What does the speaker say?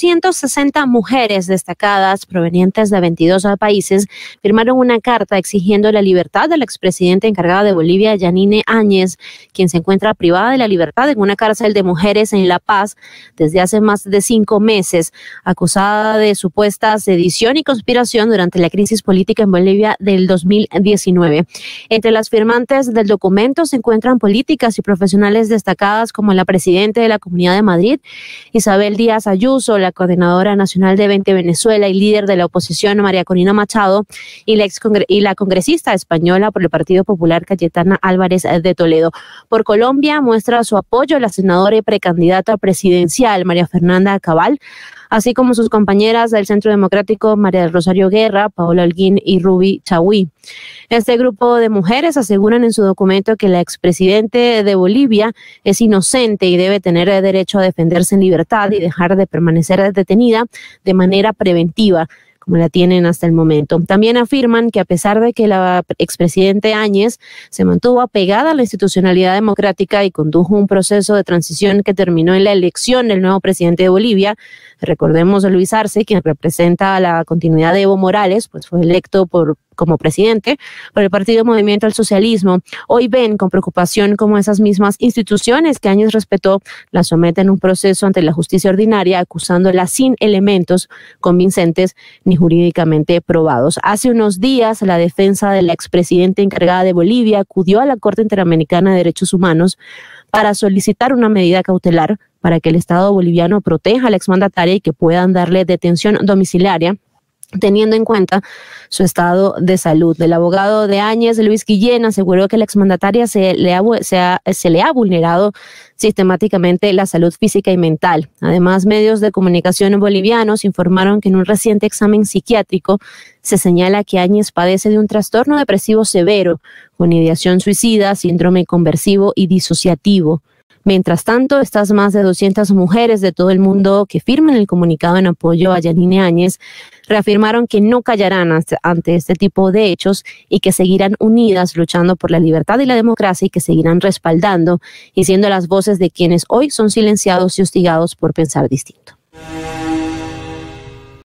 260 mujeres destacadas provenientes de 22 países firmaron una carta exigiendo la libertad del expresidente encargada de Bolivia, Yanine Áñez, quien se encuentra privada de la libertad en una cárcel de mujeres en La Paz desde hace más de cinco meses, acusada de supuesta sedición y conspiración durante la crisis política en Bolivia del 2019. Entre las firmantes del documento se encuentran políticas y profesionales destacadas como la presidenta de la Comunidad de Madrid, Isabel Díaz Ayuso, la la coordinadora nacional de 20 Venezuela y líder de la oposición María Corina Machado y la, ex y la congresista española por el Partido Popular Cayetana Álvarez eh, de Toledo. Por Colombia muestra su apoyo la senadora y precandidata presidencial María Fernanda Cabal así como sus compañeras del Centro Democrático María del Rosario Guerra, Paola Alguín y Ruby Chawí. Este grupo de mujeres aseguran en su documento que la expresidente de Bolivia es inocente y debe tener el derecho a defenderse en libertad y dejar de permanecer detenida de manera preventiva como la tienen hasta el momento. También afirman que a pesar de que la expresidente Áñez se mantuvo apegada a la institucionalidad democrática y condujo un proceso de transición que terminó en la elección del nuevo presidente de Bolivia, recordemos a Luis Arce, quien representa a la continuidad de Evo Morales, pues fue electo por como presidente por el Partido Movimiento al Socialismo. Hoy ven con preocupación cómo esas mismas instituciones que Áñez respetó la someten a un proceso ante la justicia ordinaria acusándola sin elementos convincentes ni jurídicamente probados. Hace unos días, la defensa de la expresidente encargada de Bolivia acudió a la Corte Interamericana de Derechos Humanos para solicitar una medida cautelar para que el Estado boliviano proteja a la exmandataria y que puedan darle detención domiciliaria teniendo en cuenta su estado de salud. El abogado de Áñez, Luis Guillén, aseguró que la exmandataria se le, ha, se le ha vulnerado sistemáticamente la salud física y mental. Además, medios de comunicación bolivianos informaron que en un reciente examen psiquiátrico se señala que Áñez padece de un trastorno depresivo severo, con ideación suicida, síndrome conversivo y disociativo. Mientras tanto, estas más de 200 mujeres de todo el mundo que firman el comunicado en apoyo a Yanine Áñez reafirmaron que no callarán ante este tipo de hechos y que seguirán unidas luchando por la libertad y la democracia y que seguirán respaldando y siendo las voces de quienes hoy son silenciados y hostigados por pensar distinto.